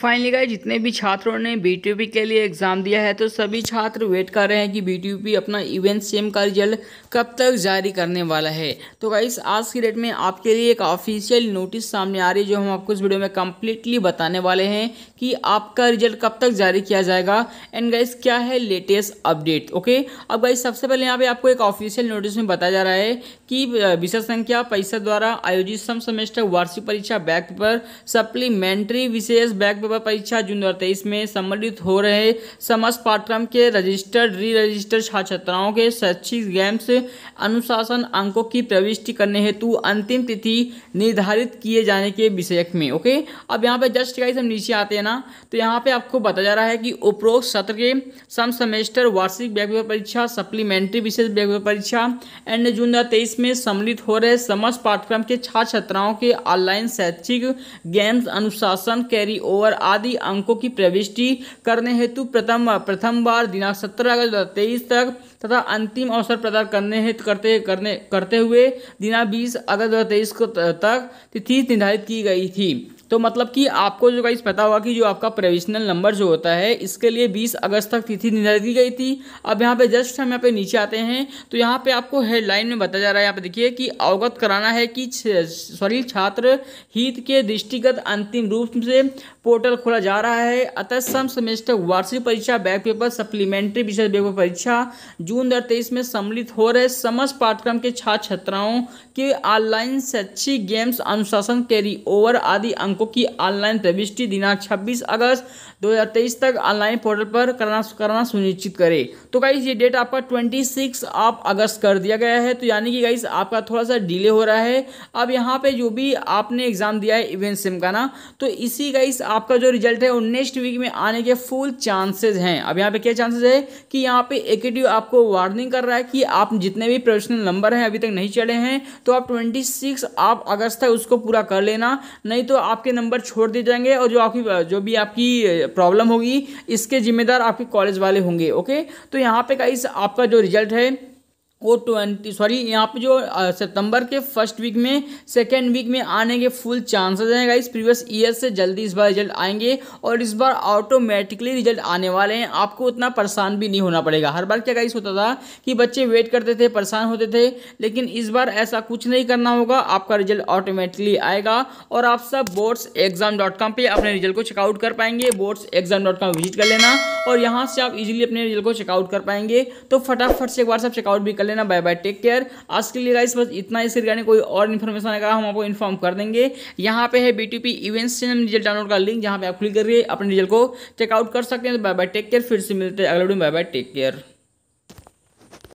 finally guys जितने भी छात्रों ने बी के लिए एग्ज़ाम दिया है तो सभी छात्र वेट कर रहे हैं कि बी अपना इवेंट सेम का रिजल्ट कब तक जारी करने वाला है तो गाइस आज की डेट में आपके लिए एक ऑफिशियल नोटिस सामने आ रही है जो हम आपको इस वीडियो में कम्प्लीटली बताने वाले हैं कि आपका रिजल्ट कब तक जारी किया जाएगा एंड गाइस क्या है लेटेस्ट अपडेट ओके अब गाइस सबसे पहले यहाँ पे आपको एक ऑफिशियल नोटिस में बताया जा रहा है कि विषय संख्या परिषद द्वारा आयोजित सम सेमेस्टर वार्षिक परीक्षा बैक पर सप्लीमेंट्री विशेष बैक पेपर परीक्षा जूनियर तेईस में सम्मिलित हो रहे समस्त पाठ्यक्रम के रजिस्टर्ड री रजिस्टर्ड छात्र छात्राओं के शैक्षिक गेम्स अनुशासन अंकों की प्रविष्टि करने हेतु अंतिम तिथि निर्धारित किए जाने के विषय में ओके अब यहाँ पे जस्ट गाइस हम नीचे आते हैं ना तो यहाँ पे आपको बताया जा रहा है कि उपरोक्त सत्र के सम सेमेस्टर वार्षिक ब्लैक परीक्षा सप्लीमेंट्री विशेष ब्लैक परीक्षा एंड जून दो में सम्मिलित हो रहे समस्त पाठ्यक्रम के छात्र छात्राओं के ऑनलाइन शैक्षिक गेम्स अनुशासन कैरी ओवर आदि अंकों की प्रविष्टि करने हेतु प्रथम प्रथम बार दिनांक सत्रह अगस्त दो तक तथा अंतिम अवसर प्रदान करने हेतु करते करने करते हुए दिनांक बीस अगस्त दो को तक तिथि निर्धारित की गई थी तो मतलब कि आपको जो गाइस पता होगा कि जो आपका प्रोविजनल नंबर जो होता है इसके लिए 20 अगस्त तक तिथि निर्धारित की गई थी अब यहाँ पे जस्ट हम यहाँ पे नीचे आते हैं तो यहाँ पे आपको हेडलाइन में बताया जा रहा है यहाँ पे देखिए कि अवगत कराना है कि सॉरी छात्र हित के दृष्टिगत अंतिम रूप से पोर्टल खोला जा रहा है अतः सम सेमेस्टर वार्षिक परीक्षा बैक पेपर सप्लीमेंट्री विशेष बैक पेपर परीक्षा जून दो में सम्मिलित हो रहे समस्त पाठ्यक्रम के छात्र छात्राओं के ऑनलाइन शैक्षिक गेम्स अनुशासन कैरी ओवर आदि अंक को कि ऑनलाइन प्रविष्टि दिनांक 26 अगस्त 2023 तक ऑनलाइन पोर्टल पर करना करना सुनिश्चित करें तो गाइस ये डेट आपका 26 सिक्स ऑफ अगस्त कर दिया गया है तो यानी कि गाइस आपका थोड़ा सा डिले हो रहा है अब यहाँ पे जो भी आपने एग्ज़ाम दिया है इवेंट सिम का ना तो इसी गाइज आपका जो रिजल्ट है वो नेक्स्ट वीक में आने के फुल चांसेज हैं अब यहाँ पे क्या चांसेज है कि यहाँ पे एक आपको वार्निंग कर रहा है कि आप जितने भी प्रोफेशनल नंबर हैं अभी तक नहीं चढ़े हैं तो आप ट्वेंटी सिक्स आप अगस्त तक उसको पूरा कर लेना नहीं तो आपके आपके नंबर छोड़ दिए जाएंगे और जो आपकी जो भी आपकी प्रॉब्लम होगी इसके जिम्मेदार आपके कॉलेज वाले होंगे ओके तो यहाँ पे का आपका जो रिजल्ट है वो ट्वेंटी सॉरी यहाँ पे जो सितंबर के फर्स्ट वीक में सेकेंड वीक में आने के फुल चांसेस हैं गाइस प्रीवियस ईयर से जल्दी इस बार रिजल्ट आएंगे और इस बार ऑटोमेटिकली रिजल्ट आने वाले हैं आपको उतना परेशान भी नहीं होना पड़ेगा हर बार क्या गाइस होता था कि बच्चे वेट करते थे परेशान होते थे लेकिन इस बार ऐसा कुछ नहीं करना होगा आपका रिजल्ट ऑटोमेटिकली आएगा और आप सब बोर्ड्स एग्जाम डॉट कॉम पर अपने रिजल्ट को चेकआउट कर पाएंगे boards exam dot com visit कर लेना और यहाँ से आप इजिली अपने रिजल्ट को चेकआउट कर पाएंगे तो फटाफट से एक बार सब चेकआउट भी कर लेना बाय बाय टेक केयर आज के लिए गाइस बस इतना इसके रिगार्डिंग कोई और इन्फॉर्मेशन आएगा हम आपको इन्फॉर्म कर देंगे यहाँ पे है B T P events result download का लिंक जहाँ पे आप क्लिक करिए अपने रिजल्ट को चेकआउट कर सकते हैं तो बाय बाय टेक केयर फिर से मिलते हैं अगले video bye bye take care